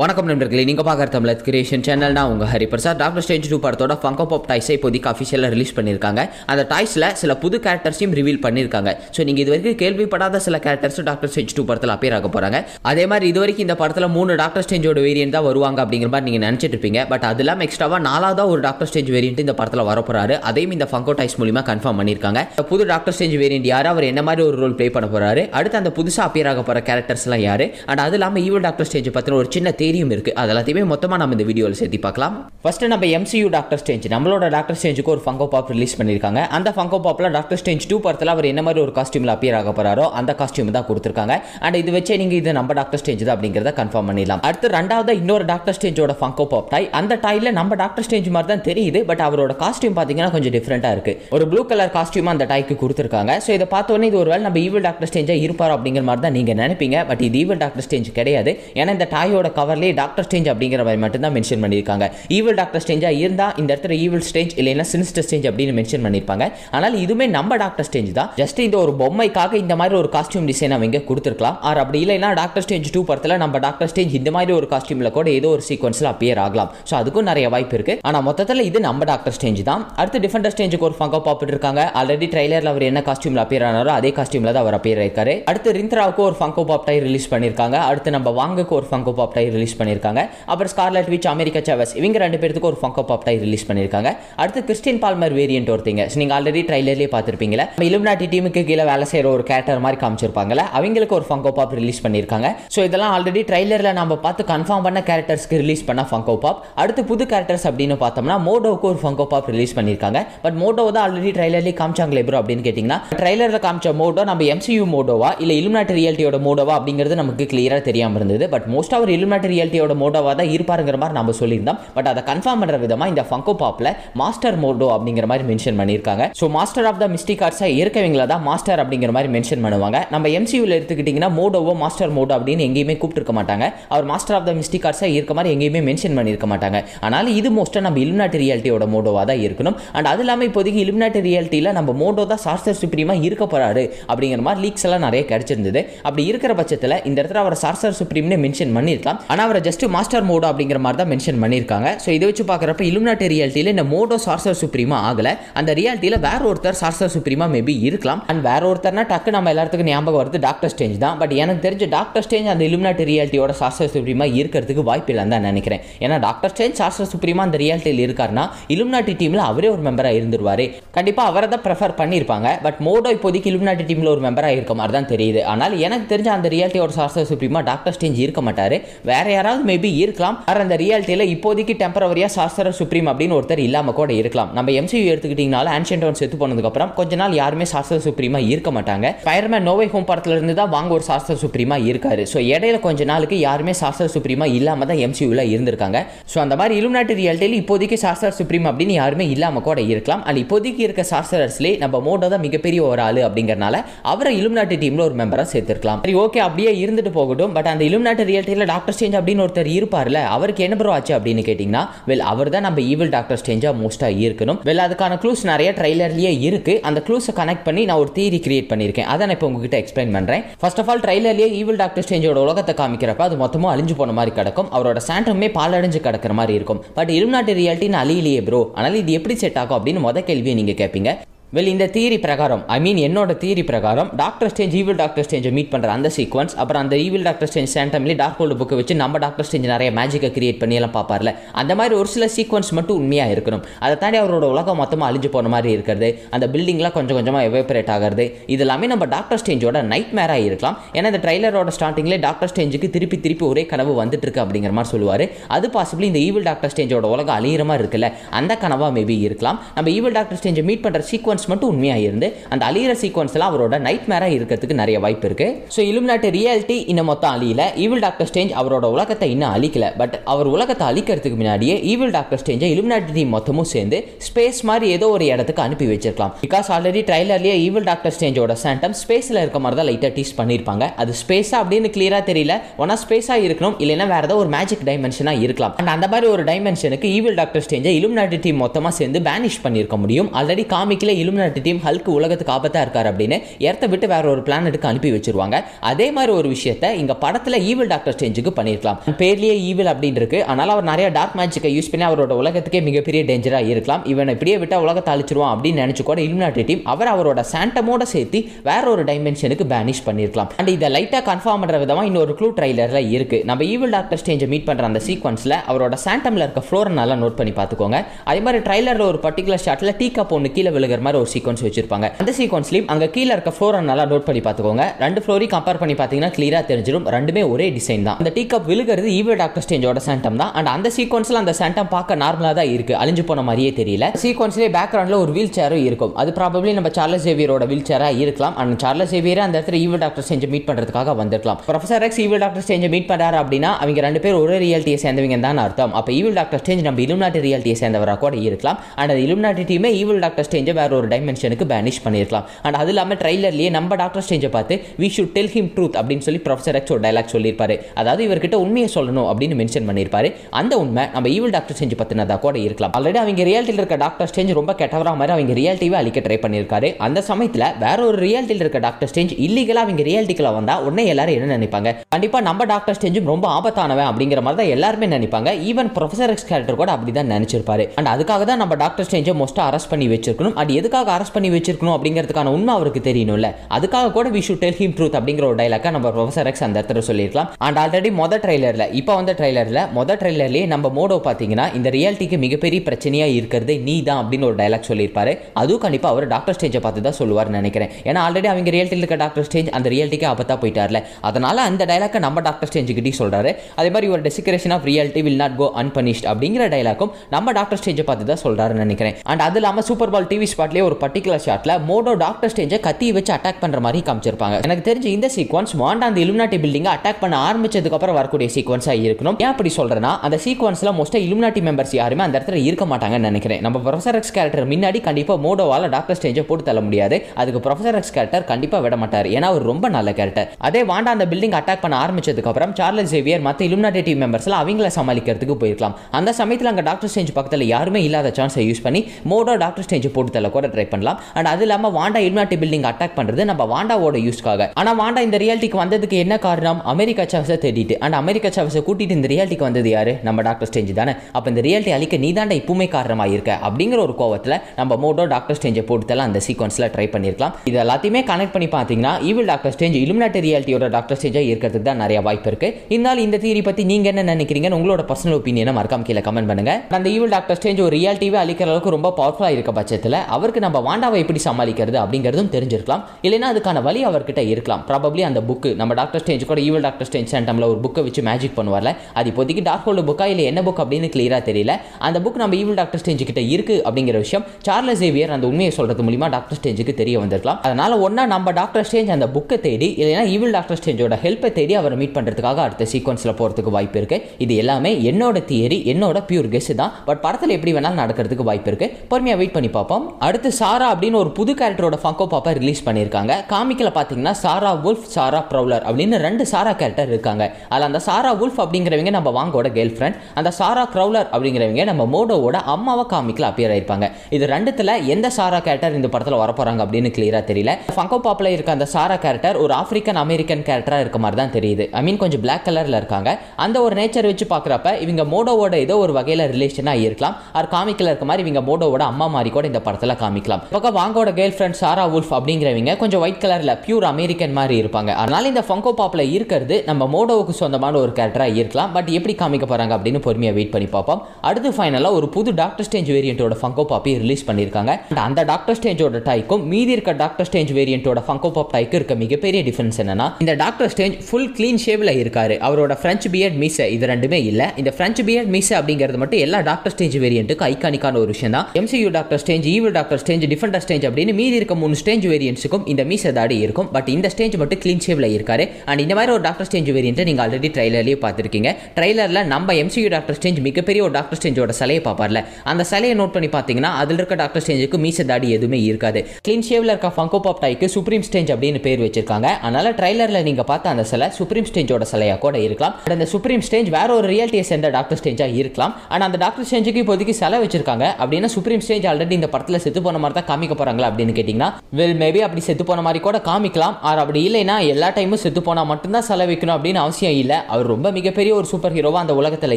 வணக்கம் நண்பர்களே நீங்கள் பார்க்குற தமிழ் கிரியேஷன் சேனல்னா உங்கள் ஹரிபிரசாத் டாக்டர் ஸ்டேஜ் டூ படத்தோட ஃபங்கோ பாப் டாய்ஸை இப்போதைக்கு அஃபிஷியலாக ரிலீஸ் பண்ணியிருக்காங்க அந்த டாய்ஸில் சில புது கேரக்டர்ஸையும் ரிவீல் பண்ணியிருக்காங்க ஸோ நீங்கள் இது வரைக்கும் கேள்விப்படாத சில கேரக்டர்ஸும் டாக்டர் ஸ்டேஜ் டூ படத்தில் அப்பியர் ஆக போகிறாங்க அதே மாதிரி இது வரைக்கும் இந்த படத்தில் மூணு டாக்டர் ஸ்டேஜோட வேரியன்ட் தான் வருவாங்க அப்படிங்கிற மாதிரி நீங்கள் நினச்சிட்டு இருப்பீங்க பட் அது இல்லாமல் எக்ஸ்ட்ராவாக நாலாவதாக ஒரு டாக்டர் ஸ்டேஜ் வேரியன்ட் இந்த படத்தில் வரப்போறாரு அதையும் இந்த ஃபங்கோ டாய்ஸ் மூலியமாக கன்ஃபார்ம் பண்ணியிருக்காங்க புது டாக்டர் ஸ்டேஜ் வேரியன்ட் யார் அவர் என்ன மாதிரி ஒரு ரோல் ப்ளே பண்ண போகிறாரு அடுத்து அந்த புதுசாக அப்பியர் ஆக போகிற கேரக்டர்ஸ்லாம் யார் அண்ட் அது இல்லாமல் ஈவன் டாக்டர் ஸ்டேஜ் பற்றின ஒரு சின்ன தேரியும் இருக்குது அது எல்லாத்தையுமே மொத்தமாக நம்ம இந்த வீடியோவில் சேர்த்து பார்க்கலாம் ஃபர்ஸ்ட் நம்ம எம்சியூ டாக்டர் ஸ்டேஞ்ச் நம்மளோட டாக்டர் ஸ்டேஞ்சுக்கு ஒரு ஃபங்கோ பாப் ரிலீஸ் பண்ணியிருக்காங்க அந்த ஃபங்கோ பாப்பில் டாக்டர் ஸ்டேஞ்ச் டூ படத்தில் அவர் என்ன மாதிரி ஒரு காஸ்டியூமில் அப்பியர் ஆக போகிறாரோ அந்த காஸ்டியூம் தான் கொடுத்துருக்காங்க அண்ட் இது வச்சே நீங்கள் இது நம்ம டாக்டர் ஸ்டேஞ்ச் தான் அப்படிங்கிறத கன்ஃபார்ம் பண்ணிடலாம் அடுத்து ரெண்டாவது இன்னொரு டாக்டர் ஸ்டேஞ்சோட ஃபங்கோ பாப் டாய் அந்த டாயில் நம்ம டாக்டர் ஸ்டேஞ்ச் மாதிரி தான் தெரியுது பட் அவரோட காஸ்டியூம் பார்த்தீங்கன்னா கொஞ்சம் டிஃப்ரெண்ட்டாக இருக்குது ஒரு ப்ளூ கலர் காஸ்டியூமாக அந்த டாய்க்கு கொடுத்துருக்காங்க ஸோ இதை பார்த்தோன்னே இது ஒரு வேலை நம்ம ஈவல் டாக்டர் ஸ்டேஞ்சாக இருப்பார் அப்படிங்கிற மாதிரி தான் நீங்கள் நினைப்பீங்க பட் இது ஈவல் டாக்டர் ஸ்டேஞ்ச் கிடையாது ஏன்னா இந்த டாயோட கவர் கவர்லேயே டாக்டர் ஸ்டேஞ்ச் அப்படிங்கிற மாதிரி மட்டும்தான் மென்ஷன் பண்ணியிருக்காங்க ஈவில் டாக்டர் ஸ்டேஞ்சாக இருந்தால் இந்த இடத்துல ஈவில் ஸ்டேஞ்ச் இல்லைன்னா சினிஸ்டர் ஸ்டேஞ்ச் அப்படின்னு மென்ஷன் பண்ணியிருப்பாங்க ஆனால் இதுவுமே நம்ம டாக்டர் ஸ்டேஞ்ச் தான் ஜஸ்ட் இந்த ஒரு பொம்மைக்காக இந்த மாதிரி ஒரு காஸ்டியூம் டிசைன் அவங்க கொடுத்துருக்கலாம் ஆர் அப்படி இல்லைன்னா டாக்டர் ஸ்டேஜ் டூ படத்தில் நம்ம டாக்டர் ஸ்டேஜ் இந்த மாதிரி ஒரு காஸ்டியூமில் கூட ஏதோ ஒரு சீக்வன்ஸில் அப்பியர் ஆகலாம் ஸோ அதுக்கும் நிறைய வாய்ப்பு இருக்குது ஆனால் மொத்தத்தில் இது நம்ம டாக்டர் ஸ்டேஞ்ச் தான் அடுத்து டிஃபெண்டர் ஸ்டேஞ்சுக்கு ஒரு ஃபங்கோ பாப்பிட்டு இருக்காங்க ஆல்ரெடி ட்ரைலரில் அவர் என்ன காஸ்டியூமில் அப்பியர் ஆனாரோ அதே காஸ்டியூமில் தான் அவர் அப்பியர் ஆயிருக்காரு அடுத்து ரிந்த்ராவுக்கு ஒரு ஃபங்கோ பாப் ரிலீஸ் பண்ணியிருக்காங்க அடுத்து நம்ம வாங்கக்கு ஒரு ஃபங்கோ பாப் ரிலீஸ் ரிலீஸ் பண்ணியிருக்காங்க அப்புறம் ஸ்கார்லட் விச் அமெரிக்கா சேவஸ் இவங்க ரெண்டு பேருக்கு ஒரு ஃபங்கோ பாப் டை ரிலீஸ் பண்ணியிருக்காங்க அடுத்து கிறிஸ்டின் பால்மர் வேரியன்ட் ஒருத்தங்க நீங்கள் ஆல்ரெடி ட்ரைலர்லேயே பார்த்துருப்பீங்களா நம்ம இலுமினாட்டி டீமுக்கு கீழே வேலை செய்கிற ஒரு கேரக்டர் மாதிரி காமிச்சிருப்பாங்களே அவங்களுக்கு ஒரு ஃபங்கோ பாப் ரிலீஸ் பண்ணியிருக்காங்க ஸோ இதெல்லாம் ஆல்ரெடி ட்ரைலரில் நம்ம பார்த்து கன்ஃபார்ம் பண்ண கேரக்டர்ஸ்க்கு ரிலீஸ் பண்ண ஃபங்கோ பாப் அடுத்து புது கேரக்டர்ஸ் அப்படின்னு பார்த்தோம்னா மோடோவுக்கு ஒரு ஃபங்கோ பாப் ரிலீஸ் பண்ணியிருக்காங்க பட் மோடோ தான் ஆல்ரெடி ட்ரைலர்லேயே காமிச்சாங்களே ப்ரோ அப்படின்னு கேட்டிங்கன்னா ட்ரைலரில் காமிச்ச மோடோ நம்ம எம்சியூ மோடோவா இல்லை இலுமினாட்டி ரியாலிட்டியோட மோடோவா அப்படிங்கிறது நமக்கு கிளியராக தெரியாமல் இருந்தது பட் மோஸ்ட் ஆஃப் இலுமினாட்டி ரியாலிட்டியோட மோடோவாக தான் இருப்பாருங்கிற மாதிரி நம்ம சொல்லியிருந்தோம் பட் அதை கன்ஃபார்ம் பண்ணுற விதமாக இந்த ஃபங்கோ பாப்பில் மாஸ்டர் மோடோ அப்படிங்கிற மாதிரி மென்ஷன் பண்ணியிருக்காங்க so master of the mystic கார்ட்ஸாக இருக்கவங்கள தான் மாஸ்டர் அப்படிங்கிற மாதிரி மென்ஷன் பண்ணுவாங்க நம்ம எம்சியூவில் எடுத்துக்கிட்டிங்கன்னா மோடோவோ மாஸ்டர் மோடோ அப்படின்னு எங்கேயுமே கூப்பிட்டுருக்க மாட்டாங்க அவர் மாஸ்டர் ஆஃப் த மிஸ்டிக் கார்ட்ஸாக இருக்க மாதிரி எங்கேயுமே மென்ஷன் பண்ணியிருக்க மாட்டாங்க ஆனால் இது மோஸ்ட்டாக நம்ம இலுமினாட்டி ரியாலிட்டியோட மோடோவாக தான் இருக்கணும் அண்ட் அது இல்லாமல் இப்போதைக்கு இலுமினாட்டி ரியாலிட்டியில் நம்ம மோடோ தான் சார்சர் சுப்ரீமாக இருக்க போகிறாரு அப்படிங்கிற மாதிரி லீக்ஸ் எல்லாம் நிறைய கிடைச்சிருந்தது அப்படி இருக்கிற பட்சத்தில் இந்த இடத்துல அவர் சார்சர் சுப்ரீம்னே மென்ஷன் பண்ணியிருக்கலாம் ஆனால் ஆனால் அவரை ஜஸ்ட் மாஸ்டர் மோடோ அப்படிங்கிற மாதிரி தான் மென்ஷன் பண்ணியிருக்காங்க ஸோ இதை வச்சு பார்க்குறப்ப இலுமினாட்டி ரியாலிட்டியில் இந்த மோடோ சார்சர் சுப்ரீமா ஆகலை அந்த ரியாலிட்டியில் வேற ஒருத்தர் சார்சர் சுப்ரீமா மேபி இருக்கலாம் அண்ட் வேற ஒருத்தர்னா டக்கு நம்ம எல்லாத்துக்கும் ஞாபகம் வருது டாக்டர் ஸ்டேஞ்ச் தான் பட் எனக்கு தெரிஞ்ச டாக்டர் ஸ்டேஞ்ச் அந்த இலுமினாட்டி ரியாலிட்டியோட சார்சர் சுப்ரீமா இருக்கிறதுக்கு வாய்ப்பு இல்லைன்னு தான் நினைக்கிறேன் ஏன்னா டாக்டர் ஸ்டேஞ்ச் சார்சர் சுப்ரீமா அந்த ரியாலிட்டியில் இருக்காருன்னா இலுமினாட்டி டீமில் அவரே ஒரு மெம்பராக இருந்துருவார் கண்டிப்பாக அவரை தான் ப்ரெஃபர் பண்ணியிருப்பாங்க பட் மோடோ இப்போதைக்கு இலுமினாட்டி டீமில் ஒரு மெம்பராக இருக்க மாதிரி தான் தெரியுது ஆனால் எனக்கு தெரிஞ்ச அந்த ரியாலிட்டியோட சார்சர் சுப்ரீமா டாக்டர் ஸ்டேஞ்ச் இருக்க மாட்டார் வேற வேற யாராவது மேபி இருக்கலாம் ஆனால் அந்த ரியாலிட்டியில் இப்போதைக்கு டெம்பரவரியா சாஸ்திர சுப்ரீம் அப்படின்னு ஒருத்தர் இல்லாம கூட இருக்கலாம் நம்ம எம்சியூ எடுத்துக்கிட்டீங்கனால ஆன்ஷியன் டவுன் செத்து போனதுக்கப்புறம் கொஞ்ச நாள் யாருமே சாஸ்திர சுப்ரீமா இருக்க மாட்டாங்க ஸ்பைடர்மேன் நோவை ஹோம் படத்துல இருந்து தான் வாங்க ஒரு சாஸ்திர சுப்ரீமா இருக்காரு ஸோ இடையில கொஞ்ச நாளுக்கு யாருமே சாஸ்திர சுப்ரீமா இல்லாம தான் எம்சியூவில் இருந்திருக்காங்க ஸோ அந்த மாதிரி இலுநாட்டு ரியாலிட்டியில் இப்போதைக்கு சாஸ்திர சுப்ரீம் அப்படின்னு யாருமே இல்லாம கூட இருக்கலாம் அண்ட் இப்போதைக்கு இருக்க சாஸ்திரர்ஸ்லேயே நம்ம மோட்டோ தான் மிகப்பெரிய ஒரு ஆள் அப்படிங்கிறனால அவரை இலுநாட்டு டீமில் ஒரு மெம்பராக சேர்த்திருக்கலாம் சரி ஓகே அப்படியே இருந்துட்டு போகட்டும் பட் அந்த இலுநாட்டு ரியாலிட்டியில் டாக்டர் ஸ்ட்ரேஞ்ச் அப்படின்னு ஒருத்தர் இருப்பார்ல அவருக்கு என்ன ப்ரோ ஆச்சு அப்படின்னு கேட்டிங்கன்னா வெல் அவர் தான் நம்ம ஈவில் டாக்டர் ஸ்டேஞ்சாக மோஸ்ட்டாக இருக்கணும் வெல் அதுக்கான க்ளூஸ் நிறைய ட்ரைலர்லேயே இருக்கு அந்த க்ளூஸை கனெக்ட் பண்ணி நான் ஒரு தீரி கிரியேட் பண்ணியிருக்கேன் அதை நான் இப்போ உங்ககிட்ட எக்ஸ்பிளைன் பண்ணுறேன் ஃபர்ஸ்ட் ஆஃப் ஆல் ட்ரைலர்லேயே ஈவில் டாக்டர் ஸ்டேஞ்சோட உலகத்தை காமிக்கிறப்ப அது மொத்தமாக அழிஞ்சு போன மாதிரி கிடக்கும் அவரோட சாண்டமே பாலடைஞ்சு கிடக்கிற மாதிரி இருக்கும் பட் நாட்டு ரியாலிட்டின்னு அழியிலேயே ப்ரோ ஆனால் இது எப்படி செட் ஆகும் அப்படின்னு மொதல் கேள்வியை நீங்கள் கேட்பீங்க வெல் இந்த தீரி பிரகாரம் ஐ மீன் என்னோட தீரி பிரகாரம் டாக்டர் ஸ்டேஞ்ச் ஈவில் டாக்டர் ஸ்டேஞ்சை மீட் பண்ணுற அந்த சீக்வன்ஸ் அப்புறம் அந்த ஈவில் டாக்டர் ஸ்டேஞ்ச் சாண்டம்லி டார்க் ஹோல்டு புக்கை வச்சு நம்ம டாக்டர் ஸ்டேஞ்ச் நிறைய மேஜிக்கை கிரியேட் பண்ணி எல்லாம் பார்ப்பார்ல அந்த மாதிரி ஒரு சில சீக்வன்ஸ் மட்டும் உண்மையாக இருக்கணும் அதை தாண்டி அவரோட உலகம் மொத்தமாக அழிஞ்சு போன மாதிரி இருக்கிறது அந்த பில்டிங்லாம் கொஞ்சம் கொஞ்சமாக எவேப்ரேட் ஆகிறது இது எல்லாமே நம்ம டாக்டர் ஸ்டேஞ்சோட நைட் மேராக இருக்கலாம் ஏன்னா இந்த ட்ரைலரோட ஸ்டார்டிங்லேயே டாக்டர் ஸ்டேஞ்சுக்கு திருப்பி திருப்பி ஒரே கனவு வந்துட்டு இருக்கு அப்படிங்கிற மாதிரி சொல்லுவார் அது பாசிபிளி இந்த ஈவில் டாக்டர் ஸ்டேஞ்சோட உலகம் அழியிற மாதிரி இருக்குல்ல அந்த கனவாக மேபி இருக்கலாம் நம்ம ஈவில் டாக்டர் ஸ்டேஞ்சை மீட் பண்ணுற சீக்வன்ஸ் சீக்வன்ஸ் மட்டும் உண்மையாக இருந்து அந்த அழியிற சீக்வன்ஸ்லாம் அவரோட நைட் மேராக இருக்கிறதுக்கு நிறைய வாய்ப்பு இருக்கு ஸோ இலுமினாட்டு ரியாலிட்டி இன்னும் மொத்தம் அழியல ஈவில் டாக்டர் ஸ்டேஞ்ச் அவரோட உலகத்தை இன்னும் அழிக்கல பட் அவர் உலகத்தை அழிக்கிறதுக்கு முன்னாடியே ஈவில் டாக்டர் ஸ்டேஞ்சை இலுமினாட்டி டீம் மொத்தமும் சேர்ந்து ஸ்பேஸ் மாதிரி ஏதோ ஒரு இடத்துக்கு அனுப்பி வச்சிருக்கலாம் பிகாஸ் ஆல்ரெடி ட்ரைலர்லேயே ஈவில் டாக்டர் ஸ்டேஞ்சோட சாண்டம் ஸ்பேஸில் இருக்க மாதிரி தான் லைட்டாக டீஸ் பண்ணியிருப்பாங்க அது ஸ்பேஸாக அப்படின்னு கிளியராக தெரியல ஒன்னா ஸ்பேஸாக இருக்கணும் இல்லைன்னா வேற ஏதாவது ஒரு மேஜிக் டைமென்ஷனாக இருக்கலாம் அண்ட் அந்த மாதிரி ஒரு டைமென்ஷனுக்கு ஈவில் டாக்டர் ஸ்டேஞ்சை இலுமினாட்டி டீம் மொத்தமாக சேர்ந்து பேனிஷ் பண்ணியிருக்க முடியும் ஆல்ரெடி காமிக்கில் இலும் இலுமினாட்டி டீம் ஹல்க் உலகத்துக்கு ஆபத்தாக இருக்கார் அப்படின்னு இடத்த விட்டு வேற ஒரு பிளானட்டுக்கு அனுப்பி வச்சிருவாங்க அதே மாதிரி ஒரு விஷயத்த இங்கே படத்துல ஈவில் டாக்டர் ஸ்டேஞ்சுக்கு பண்ணிருக்கலாம் பேர்லயே ஈவில் அப்படின்னு இருக்கு அதனால அவர் நிறைய டார்க் மேஜிக்கை யூஸ் பண்ணி அவரோட உலகத்துக்கே மிகப்பெரிய டேஞ்சராக இருக்கலாம் இவனை இப்படியே விட்டால் உலகத்தை அழிச்சிருவான் அப்படின்னு நினச்சி கூட இலுமினாட்டி டீம் அவர் அவரோட சாண்டமோட சேர்த்து வேற ஒரு டைமென்ஷனுக்கு பேனிஷ் பண்ணிருக்கலாம் அண்ட் இதை லைட்டாக கன்ஃபார்ம் பண்ணுற விதமா இன்னொரு க்ளூ ட்ரைலர்ல இருக்கு நம்ம ஈவில் டாக்டர் ஸ்டேஞ்சை மீட் பண்ற அந்த சீக்வன்ஸில் அவரோட சாண்டமில் இருக்க ஃப்ளோரை நல்லா நோட் பண்ணி பார்த்துக்கோங்க அதே மாதிரி ட்ரைலரில் ஒரு பர்டிகுலர் ஷாட்டில் டீ கப் ஒன்று கீழே விழுகிற மாதிரி ஒரு சீக்வன்ஸ் வச்சிருப்பாங்க அந்த சீக்வன்ஸ்லையும் அங்கே கீழே இருக்க ஃப்ளோரை நல்லா நோட் பண்ணி பார்த்துக்கோங்க ரெண்டு ஃப்ளோரி கம்பேர் பண்ணி பார்த்தீங்கன்னா கிளியராக தெரிஞ்சிடும் ரெண்டுமே ஒரே டிசைன் தான் அந்த டீ கப் விழுகிறது ஈவோ டாக்டர் ஸ்டேஞ்சோட சாண்டம் தான் அண்ட் அந்த சீக்வன்ஸில் அந்த சாண்டம் பார்க்க நார்மலாக தான் இருக்குது அழிஞ்சு போன மாதிரியே தெரியல சீக்வன்ஸ்லேயே பேக்ரவுண்டில் ஒரு வீல் சேரும் இருக்கும் அது ப்ராபப்ளி நம்ம சார்லஸ் சேவியரோட வீல் சேராக இருக்கலாம் அண்ட் சார்லஸ் சேவியரே அந்த இடத்துல ஈவோ டாக்டர் ஸ்டேஞ்சை மீட் பண்ணுறதுக்காக வந்திருக்கலாம் ப்ரொஃபசர் எக்ஸ் ஈவோ டாக்டர் ஸ்டேஞ்சை மீட் பண்ணுறாரு அப்படின்னா அவங்க ரெண்டு பேர் ஒரே ரியாலிட்டியை சேர்ந்தவங்க தான் அர்த்தம் அப்போ ஈவோ டாக்டர் ஸ்டேஞ்ச் நம்ம இலுமினாட்டி ரியாலிட்டியை சேர்ந்தவராக கூட இருக்கலாம் அண்ட் அது இலுமினாட்டி டீமே ஈவோ டாக்டர் ஸ்டேஞ்சை வேற ஒரு ஒரு டைமென்ஷனுக்கு பேனிஷ் பண்ணியிருக்கலாம் அண்ட் அது இல்லாமல் ட்ரைலர்லேயே நம்ம டாக்டர் ஸ்டேஞ்சை பார்த்து we should tell him truth அப்படின்னு சொல்லி ப்ரொஃபஸர் எக்ஸ் ஒரு டைலாக் சொல்லியிருப்பாரு அதாவது இவர்கிட்ட உண்மையை சொல்லணும் அப்படின்னு மென்ஷன் பண்ணியிருப்பாரு அந்த உண்மை நம்ம ஈவில் டாக்டர் ஸ்டேஞ்சு பற்றினதாக கூட இருக்கலாம் ஆல்ரெடி அவங்க ரியாலிட்டியில் இருக்க டாக்டர் ஸ்டேஞ்ச் ரொம்ப கெட்டவரா மாதிரி அவங்க ரியாலிட்டியை அழிக்க ட்ரை பண்ணியிருக்காரு அந்த சமயத்தில் வேற ஒரு ரியாலிட்டியில் இருக்க டாக்டர் ஸ்டேஞ்ச் இல்லீகலாக அவங்க ரியாலிட்டிக்குள்ள வந்தால் உடனே எல்லாரும் என்ன நினைப்பாங்க கண்டிப்பாக நம்ம டாக்டர் ஸ்டேஞ்சும் ரொம்ப ஆபத்தானவன் அப்படிங்கிற மாதிரி தான் எல்லாருமே நினைப்பாங்க ஈவன் ப்ரொஃபஸர் எக்ஸ் கேரக்டர் கூட அப்படி தான் நினைச்சிருப்பாரு அண்ட் அதுக்காக தான் நம்ம டாக்டர் ஸ்டேஞ்சை மோஸ்ட்டாக அரெஸ்ட் பண்ணி வச்சிருக்கணும் அண்ட் எது எதுக்காக அரெஸ்ட் பண்ணி வச்சிருக்கணும் அப்படிங்கிறதுக்கான உண்மை அவருக்கு தெரியணும்ல அதுக்காக கூட we should tell him truth அப்படிங்கிற ஒரு டைலாக நம்ம ப்ரொஃபசர் எக்ஸ் அந்த இடத்துல சொல்லியிருக்கலாம் அண்ட் ஆல்ரெடி மொதல் ட்ரைலரில் இப்போ வந்த ட்ரைலரில் மொதல் ட்ரைலர்லேயே நம்ம மோடோ பார்த்தீங்கன்னா இந்த ரியாலிட்டிக்கு மிகப்பெரிய பிரச்சனையாக இருக்கிறது நீ தான் அப்படின்னு ஒரு டைலாக் சொல்லியிருப்பாரு அதுவும் கண்டிப்பாக அவர் டாக்டர் ஸ்டேஜை பார்த்து தான் சொல்லுவார்னு நினைக்கிறேன் ஏன்னா ஆல்ரெடி அவங்க ரியாலிட்டியில் இருக்க டாக்டர் ஸ்டேஜ் அந்த ரியாலிட்டிக்கு ஆபத்தாக போயிட்டார்ல அதனால் அந்த டைலாக்கை நம்ம டாக்டர் ஸ்டேஞ்சுக்கிட்டே சொல்கிறாரு அதே மாதிரி ஒரு desecration of reality will not go unpunished அப்படிங்கிற டைலாக்கும் நம்ம டாக்டர் ஸ்டேஜை பார்த்து தான் சொல்கிறாருன்னு நினைக்கிறேன் அண்ட் அது இல்லாமல் சூப்பர் பால் டிவி ஸ்பாட்லேயே வரக்கூடிய ஒரு பர்டிகுலர் ஷாட்டில் மோடோ டாக்டர் ஸ்டேஞ்ச கத்தி வச்சு அட்டாக் பண்ணுற மாதிரி காமிச்சிருப்பாங்க எனக்கு தெரிஞ்சு இந்த சீக்வன்ஸ் மாண்டா அந்த இலுமினாட்டி பில்டிங்கை அட்டாக் பண்ண ஆரம்பிச்சதுக்கப்புறம் வரக்கூடிய சீக்வன்ஸாக இருக்கணும் ஏன் அப்படி சொல்கிறேன்னா அந்த சீக்வன்ஸ்ல மோஸ்ட்டாக இலுமினாட்டி மெம்பர்ஸ் யாருமே அந்த இடத்துல இருக்க மாட்டாங்கன்னு நினைக்கிறேன் நம்ம ப்ரொஃபசர் எக்ஸ் கேரக்டர் முன்னாடி கண்டிப்பாக மோடோவால டாக்டர் ஸ்டேஞ்ச போட்டு தள்ள முடியாது அதுக்கு ப்ரொஃபசர் எக்ஸ் கேரக்டர் கண்டிப்பாக விட மாட்டார் ஏன்னா அவர் ரொம்ப நல்ல கேரக்டர் அதே வாண்டா அந்த பில்டிங் அட்டாக் பண்ண ஆரம்பிச்சதுக்கப்புறம் சார்லஸ் ஜேவியர் மற்ற இலுமினாட்டி டீம் மெம்பர்ஸ்ல அவங்கள சமாளிக்கிறதுக்கு போயிருக்கலாம் அந்த சமயத்தில் அங்கே டாக்டர் ஸ்டேஞ்ச் பக்கத்தில் யாருமே இல்லாத சான்ஸை யூஸ் பண்ணி மோடோ டாக்டர் ஸ்டேஞ்சை போட்டு தள்ள கூட ட்ரை பண்ணலாம் அண்ட் அது இல்லாமல் வாண்டா இல்மினாட்டி பில்டிங் அட்டாக் பண்ணுறது நம்ம வாண்டாவோட யூஸ்க்காக ஆனால் வாண்டா இந்த ரியாலிட்டிக்கு வந்ததுக்கு என்ன காரணம் அமெரிக்கா சாவஸை தேடிட்டு அண்ட் அமெரிக்கா சாவஸை கூட்டிட்டு இந்த ரியாலிட்டிக்கு வந்தது யாரு நம்ம டாக்டர் ஸ்டேஞ்ச் தானே அப்போ இந்த ரியாலிட்டி அழிக்க நீ தாண்டா இப்பவுமே காரணமாக இருக்க அப்படிங்கிற ஒரு கோவத்தில் நம்ம மோட்டோ டாக்டர் ஸ்டேஞ்சை போட்டுலாம் அந்த சீக்வன்ஸில் ட்ரை பண்ணியிருக்கலாம் இது எல்லாத்தையுமே கனெக்ட் பண்ணி பார்த்தீங்கன்னா ஈவில் டாக்டர் ஸ்டேஞ்ச் இலுமினாட்டி ரியாலிட்டியோட டாக்டர் ஸ்டேஞ்சாக இருக்கிறதுக்கு தான் நிறைய வாய்ப்பு இருக்கு இருந்தாலும் இந்த தீரி பற்றி நீங்கள் என்ன நினைக்கிறீங்க உங்களோட பர்சனல் ஒப்பீனியனை மறக்காம கீழே கமெண்ட் பண்ணுங்க அந்த ஈவில் டாக்டர் ஸ்டேஞ்ச் ஒரு ரியாலிட்டியே அழிக்கிற அளவுக்கு ரொம்ப பவர்ஃபுல்லாக இருக்க பட்சத்தில் அவருக்கு நம்ம வாண்டாவை எப்படி சமாளிக்கிறது அப்படிங்கிறதும் தெரிஞ்சிருக்கலாம் இல்லைன்னா அதுக்கான வழி அவர்கிட்ட இருக்கலாம் ப்ராபப்ளி அந்த புக்கு நம்ம டாக்டர் ஸ்டேஞ்ச் கூட ஈவல் டாக்டர் ஸ்டேஞ்ச் சென்டமில் ஒரு புக்கை வச்சு மேஜிக் பண்ணுவார்ல அது இப்போதைக்கு டார்க் ஹோல்டு புக்கா இல்லை என்ன புக் அப்படின்னு கிளியராக தெரியல அந்த புக் நம்ம ஈவல் டாக்டர் ஸ்டேஞ்சு கிட்ட இருக்குது அப்படிங்கிற விஷயம் சார்லஸ் சேவியர் அந்த உண்மையை சொல்கிறது மூலிமா டாக்டர் ஸ்டேஞ்சுக்கு தெரிய வந்திருக்கலாம் அதனால் ஒன்றா நம்ம டாக்டர் ஸ்டேஞ்ச் அந்த புக்கை தேடி இல்லைனா ஈவல் டாக்டர் ஸ்டேஞ்சோட ஹெல்ப்பை தேடி அவரை மீட் பண்ணுறதுக்காக அடுத்த சீக்வன்ஸில் போகிறதுக்கு வாய்ப்பு இருக்குது இது எல்லாமே என்னோட தியரி என்னோட பியூர் கெஸ் தான் பட் படத்தில் எப்படி வேணாலும் நடக்கிறதுக்கு வாய்ப்பு இருக்குது பொறுமையாக வெயிட் பண்ணி பார்ப்போம் அடுத்த சாரா அப்படின்னு ஒரு புது கேரக்டரோட ஃபங்கோ பாப்பா ரிலீஸ் பண்ணியிருக்காங்க காமிக்கில் பார்த்தீங்கன்னா சாரா உல்ஃப் சாரா ப்ரௌலர் அப்படின்னு ரெண்டு சாரா கேரக்டர் இருக்காங்க அதில் அந்த சாரா உல்ஃப் அப்படிங்கிறவங்க நம்ம வாங்கோட கேர்ள் ஃப்ரெண்ட் அந்த சாரா க்ரௌலர் அப்படிங்கிறவங்க நம்ம மோடோவோட அம்மாவை காமிக்கில் அப்பியர் ஆயிருப்பாங்க இது ரெண்டுத்தில் எந்த சாரா கேரக்டர் இந்த படத்தில் வரப்போகிறாங்க அப்படின்னு கிளியராக தெரியல ஃபங்கோ பாப்பில் இருக்க அந்த சாரா கேரக்டர் ஒரு ஆஃப்ரிக்கன் அமெரிக்கன் கேரக்டராக இருக்க மாதிரி தான் தெரியுது ஐ மீன் கொஞ்சம் பிளாக் கலரில் இருக்காங்க அந்த ஒரு நேச்சர் வச்சு பார்க்குறப்ப இவங்க மோடோவோட ஏதோ ஒரு வகையில் ரிலேஷனாக இருக்கலாம் ஆர் காமிக்கில் இருக்க மாதிரி இவங்க மோடோவோட அம்மா மாதிரி கூட இந்த படத்தில் காமிக்கலாம் பண்ணிக்கலாம் பக்கம் வாங்கோட கேர்ள் ஃப்ரெண்ட் சாரா உல்ஃப் அப்படிங்கிறவங்க கொஞ்சம் ஒயிட் கலரில் பியூர் அமெரிக்கன் மாதிரி இருப்பாங்க அதனால இந்த ஃபங்கோ பாப்பில் இருக்கிறது நம்ம மோடோவுக்கு சொந்தமான ஒரு கேரக்டராக இருக்கலாம் பட் எப்படி காமிக்க போகிறாங்க அப்படின்னு பொறுமையாக வெயிட் பண்ணி பார்ப்போம் அடுத்து ஃபைனலாக ஒரு புது டாக்டர் ஸ்டேஞ்ச் வேரியண்ட்டோட ஃபங்கோ பாப்பி ரிலீஸ் பண்ணியிருக்காங்க அந்த டாக்டர் ஸ்டேஞ்சோட டைக்கும் மீதி இருக்க டாக்டர் ஸ்டேஞ்ச் வேரியண்ட்டோட ஃபங்கோ பாப் டைக்கு இருக்க மிகப்பெரிய டிஃபரன்ஸ் என்னன்னா இந்த டாக்டர் ஸ்டேஞ்ச் ஃபுல் க்ளீன் ஷேவில் இருக்காரு அவரோட ஃப்ரெஞ்ச் பியர்ட் மீச இது ரெண்டுமே இல்லை இந்த ஃப்ரெஞ்ச் பியர்ட் மீச அப்படிங்கிறது மட்டும் எல்லா டாக்டர் ஸ்டேஞ்ச் வேரியண்ட்டுக்கு ஐகானிக்கான ஒரு விஷயம் தான் MCU Doctor Strange evil Doctor Strange different Strange அப்படின்னு மீதி இருக்க மூணு ஸ்டேஜ் வேரியன்ஸுக்கும் இந்த மீச தாடி இருக்கும் பட் இந்த ஸ்டேஜ் மட்டும் கிளீன் ஷேவ்ல இருக்காரு அண்ட் இந்த மாதிரி ஒரு டாக்டர் ஸ்டேஜ் வேரியன்ட்டை நீங்கள் ஆல்ரெடி ட்ரைலர்லேயே பார்த்துருக்கீங்க ட்ரைலரில் நம்ம எம்சியூ டாக்டர் ஸ்டேஞ்ச் மிகப்பெரிய ஒரு டாக்டர் ஸ்டேஞ்சோட சிலையை பார்ப்பார்ல அந்த சிலையை நோட் பண்ணி பார்த்தீங்கன்னா அதில் இருக்க டாக்டர் ஸ்டேஞ்சுக்கு மீச தாடி எதுவுமே இருக்காது கிளீன் ஷேவ்ல இருக்க ஃபங்கோ பாப் டாய்க்கு சுப்ரீம் ஸ்டேஞ்ச் அப்படின்னு பேர் வச்சிருக்காங்க அதனால ட்ரைலரில் நீங்கள் பார்த்த அந்த சிலை சுப்ரீம் ஸ்டேஞ்சோட சிலையாக கூட இருக்கலாம் பட் அந்த சுப்ரீம் ஸ்டேஞ்ச் வேற ஒரு ரியாலிட்டியை சேர்ந்த டாக்டர் ஸ்டேஜாக இருக்கலாம் ஆனால் அந்த டாக்டர் ஸ்டேஞ்சுக்கு இப்போதைக்கு சிலை வச்சிருக்காங்க அப்படின்னா சுப்ரீம் ஸ்டேஞ்ச் ஆல்ரெடி இந்த படத்தில் செத்து போன மாதிரி தான் காமிக்க போறாங்களா அப்படின்னு கேட்டீங்கன்னா வெல் மேபி அப்படி செத்து போன மாதிரி கூட காமிக்கலாம் ஆர் அப்படி இல்லைன்னா எல்லா டைமும் செத்து போனா மட்டும்தான் செலவிக்கணும் அப்படின்னு அவசியம் இல்லை அவர் ரொம்ப மிகப்பெரிய ஒரு சூப்பர் ஹீரோவாக அந்த உலகத்தில்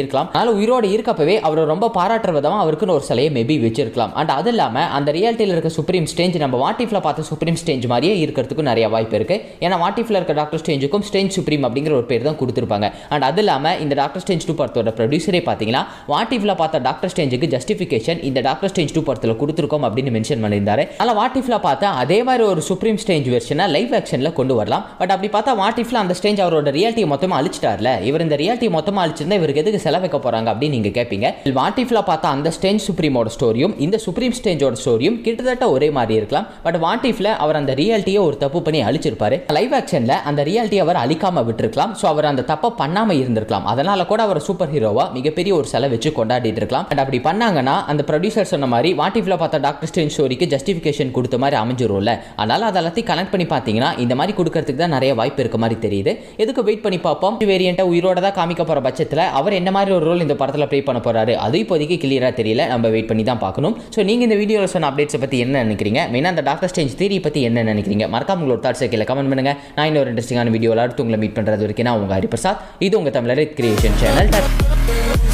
இருக்கலாம் அதனால உயிரோடு இருக்கப்பவே அவரை ரொம்ப பாராட்டுற விதமா அவருக்குன்னு ஒரு சிலையை மேபி வச்சிருக்கலாம் அண்ட் அது இல்லாமல் அந்த ரியாலிட்டியில் இருக்க சுப்ரீம் ஸ்டேஞ்ச் நம்ம வாட்டிஃபில் பார்த்த சுப்ரீம் ஸ்டேஞ்ச் மாதிரியே இருக்கிறதுக்கு நிறைய வாய்ப்பு இருக்கு ஏன்னா வாட்டிஃபில் இருக்க டாக்டர் ஸ்டேஜுக்கும் ஸ்டேஜ் சுப்ரீம் அப்படிங்கிற ஒரு பேர் தான் கொடுத்துருப்பாங்க அண்ட் அது இல்லாம இந்த டாக்டர் ஸ்டேஜ் டூ படத்தோட ப்ரொடியூசரே பார்த்தீங்கன்னா வாட்டிஃபில் பார்த்த டாக்டர் ஸ்டேஜுக்கு ஜஸ்டிஃபிகேஷன் இந்த டாக்டர் ஸ்டேஜ் டூ படத்தில் கொடுத்துருக்கோம் அப்படின்னு மென்ஷன் பண்ணியிருந்தாரு ஆனால் வாட் இஃப்ல பார்த்தா அதே மாதிரி ஒரு சுப்ரீம் ஸ்டேஜ் வெர்ஷனை லைவ் ஆக்ஷன்ல கொண்டு வரலாம் பட் அப்படி பார்த்தா வாட் இஃப்ல அந்த ஸ்டேஜ் அவரோட ரியாலிட்டியை மொத்தமாக அழிச்சிட்டார்ல இவர் இந்த ரியாலிட்டி மொத்தமாக அழிச்சிருந்தா இவருக்கு எதுக்கு செலவைக்க போறாங்க அப்படின்னு நீங்க கேட்பீங்க வாட் இஃப்ல பார்த்தா அந்த ஸ்டேஜ் சுப்ரீமோட ஸ்டோரியும் இந்த சுப்ரீம் ஸ்டேஜோட ஸ்டோரியும் கிட்டத்தட்ட ஒரே மாதிரி இருக்கலாம் பட் வாட் இஃப்ல அவர் அந்த ரியாலிட்டியை ஒரு தப்பு பண்ணி அழிச்சிருப்பாரு லைவ் ஆக்ஷன்ல அந்த ரியாலிட்டி அவர் அழிக்காம விட்டுருக்கலாம் ஸோ அவர் அந்த தப்பை பண்ணாம இருந்திருக்கலாம் அதனால கூட அவர் சூப்பர் ஹீரோவா மிகப்பெரிய ஒரு செலவு வச்சு கொண்டாடிட்டு இருக்கலாம் அண்ட் அப்படி பண்ணாங்கன்னா அந்த ப்ரொடியூசர் சொன்ன மாதிரி வாட் இஃப்ல பார்த்தா டாக்டர் ஸ்டோரிக்கு ஜஸ்டிஃபிகேஷன் கொடுத்த மாதிரி அமைஞ்சிரும்ல அதனால் அதை எல்லாத்தையும் கனெக்ட் பண்ணி பார்த்தீங்கன்னா இந்த மாதிரி கொடுக்கறதுக்கு தான் நிறைய வாய்ப்பு இருக்க மாதிரி தெரியுது எதுக்கு வெயிட் பண்ணி பார்ப்போம் வேரியண்ட்டை உயிரோட தான் காமிக்க போகிற பட்சத்தில் அவர் என்ன மாதிரி ஒரு ரோல் இந்த படத்தில் ப்ளே பண்ண போகிறாரு அது இப்போதைக்கு கிளியராக தெரியல நம்ம வெயிட் பண்ணி தான் பார்க்கணும் ஸோ நீங்கள் இந்த வீடியோவில் சொன்ன அப்டேட்ஸை பற்றி என்ன நினைக்கிறீங்க மெயினாக அந்த டாக்டர் ஸ்டேஞ்ச் தீரி பற்றி என்ன நினைக்கிறீங்க மறக்காம உங்களோட தாட்ஸை கீழே கமெண்ட் பண்ணுங்கள் நான் இன்னொரு இன்ட்ரெஸ்டிங்கான வீடியோவில் அடுத்து உங்களை மீட் பண்ணுறது வரைக்கும் நான் உங்கள் ஹரிபிரசாத் இது உங்கள் தமிழர் கிரியேஷன் சேனல்